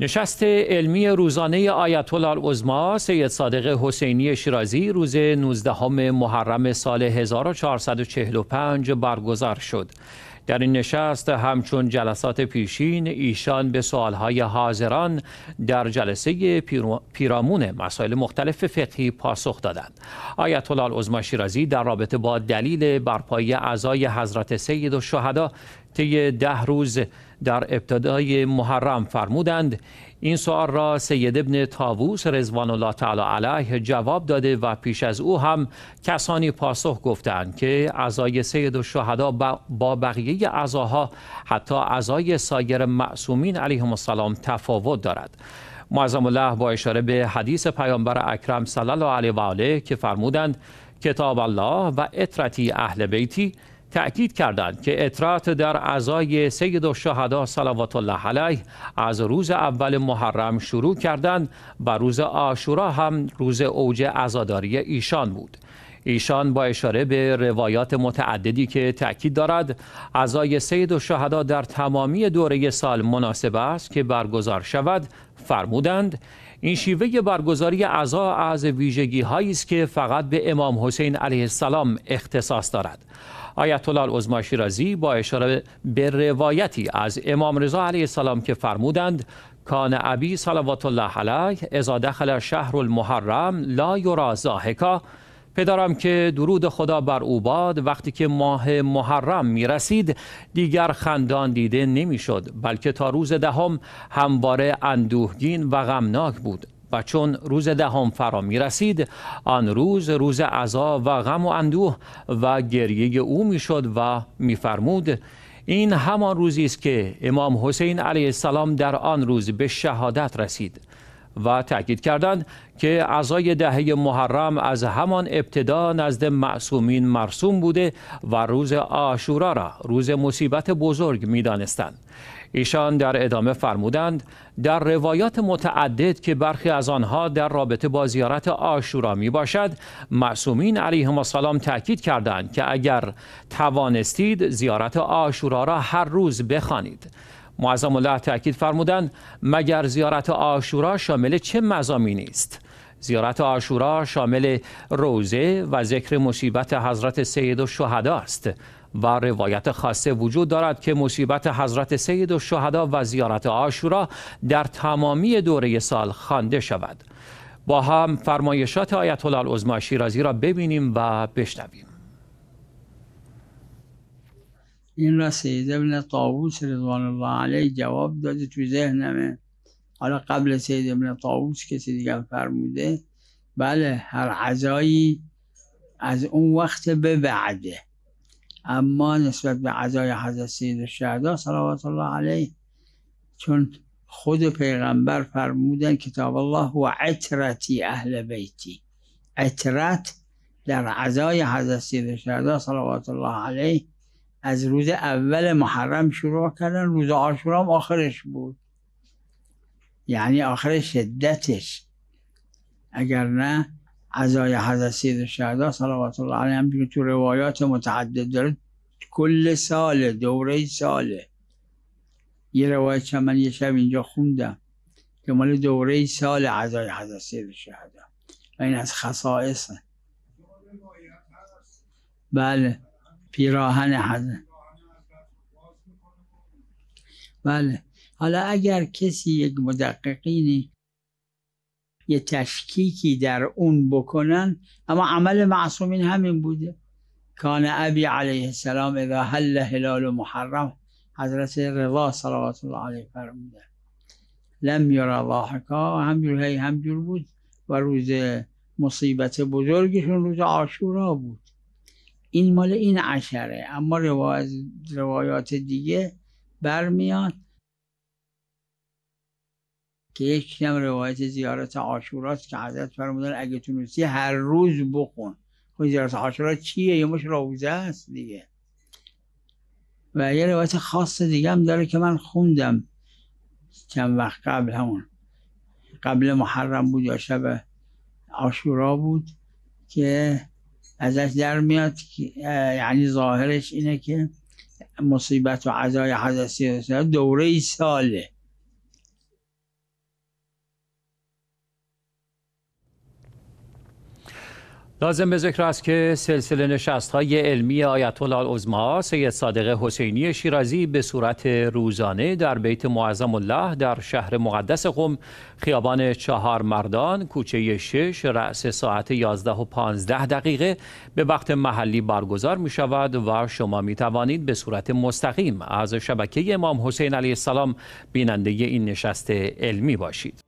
نشست علمی روزانه آیت الله العظما سید صادق حسینی شیرازی روز 19 محرم سال 1445 برگزار شد. در این نشست همچون جلسات پیشین ایشان به سوالهای حاضران در جلسه پیرامون مسائل مختلف فقهی پاسخ دادند آیت الله العظما شیرازی در رابطه با دلیل برپایی اعضای حضرت سید و شهدا طی ده روز در ابتدای محرم فرمودند این سوال را سید ابن تاووس رزوان الله تعالی علیه جواب داده و پیش از او هم کسانی پاسخ گفتند که اعضای سید و شهدا با بقیه اعضاها حتی اعضای سایر معصومین علیهم السلام تفاوت دارد معظم الله با اشاره به حدیث پیامبر اکرم صلی الله علیه و آله که فرمودند کتاب الله و اطرتی اهل بیتی تأکید کردند که اطرات در عزای سید و شهده صلوات الله علیه از روز اول محرم شروع کردند و روز آشورا هم روز اوج عزاداری ایشان بود ایشان با اشاره به روایات متعددی که تأکید دارد عزای سید و در تمامی دوره سال مناسب است که برگزار شود فرمودند این شیوه برگزاری عزا از ویژگی هایی است که فقط به امام حسین علیه السلام اختصاص دارد آیت الله العظما شیرازی با اشاره به روایتی از امام رضا علیه السلام که فرمودند کان ابی صلوات الله علیه اذا دخل شهر المحرم لا یرا زاهکا پدرم که درود خدا بر او باد وقتی که ماه محرم می رسید دیگر خندان دیده نمی شد بلکه تا روز دهم همواره اندوهگین و غمناک بود و چون روز دهم فرا می رسید آن روز روز عذا و غم و اندوه و گریه او میشد و می فرمود این همان روزی است که امام حسین علیه السلام در آن روز به شهادت رسید و تاکید کردند که اعضای دهه محرم از همان ابتدا نزد معصومین مرسوم بوده و روز آشورا را روز مصیبت بزرگ میدانستند ایشان در ادامه فرمودند در روایات متعدد که برخی از آنها در رابطه با زیارت آشورا می باشد معصومین علیهم السلام تاکید کردند که اگر توانستید زیارت آشورا را هر روز بخوانید معظم الله تأکید فرمودند مگر زیارت آشورا شامل چه مزامینی است زیارت آشورا شامل روزه و ذکر مصیبت حضرت سید و است و روایت خاصه وجود دارد که مصیبت حضرت سید و و زیارت آشورا در تمامی دوره سال خوانده شود با هم فرمایشات آیت الله العظمی شیرازی را ببینیم و بشنویم این سید ابن طاووس رضوان الله علیه جواب داده تو ذهنمه حالا قبل سید ابن طاووس کسی دیگر فرموده بله هر عزایی از اون وقت به بعده اما نسبت به عزای حضرت سید الشهدا صلوات الله علیه چون خود پیغمبر فرمودن کتاب الله و عطرتی اهل بیتی عترت در عزای حضرت سید الشهدا صلوات الله علیه از روز اول محرم شروع کردن روز آشورا هم آخرش بود یعنی آخر شدتش اگر نه عزای حضرت سید شهده صلوات الله علیه هم تو روایات متعدد داره کل سال دوره ساله یه روایت من یه شب اینجا خوندم که مال دوره سال عزای حضرت سید شهده و این از خصائص بله پیراهن حضرت بله حالا اگر کسی یک مدققینی یه تشکیکی در اون بکنن اما عمل معصومین همین بوده کان ابی علیه السلام اذا حل هلال محرم حضرت رضا صلوات الله علیه فرموده لم یرا ضاحکا همجور هی همجور بود و روز مصیبت بزرگشون روز آشورا بود این مال این عشره اما روایات دیگه برمیاد که یکی هم روایت زیارت آشوراست که حضرت فرمودن اگه تونستی هر روز بخون خب زیارت آشورا چیه یه مش روزه است دیگه و یه روایت خاص دیگه هم داره که من خوندم چند وقت قبل همون قبل محرم بود یا شب آشورا بود که ازش در میاد یعنی ظاهرش اینه که مصیبت و عزای حضرت دوره ساله لازم به ذکر است که سلسله نشست های علمی آیت الله العظما سید صادق حسینی شیرازی به صورت روزانه در بیت معظم الله در شهر مقدس قم خیابان چهار مردان کوچه 6 رأس ساعت 11 و 15 دقیقه به وقت محلی برگزار می شود و شما می توانید به صورت مستقیم از شبکه امام حسین علیه السلام بیننده این نشست علمی باشید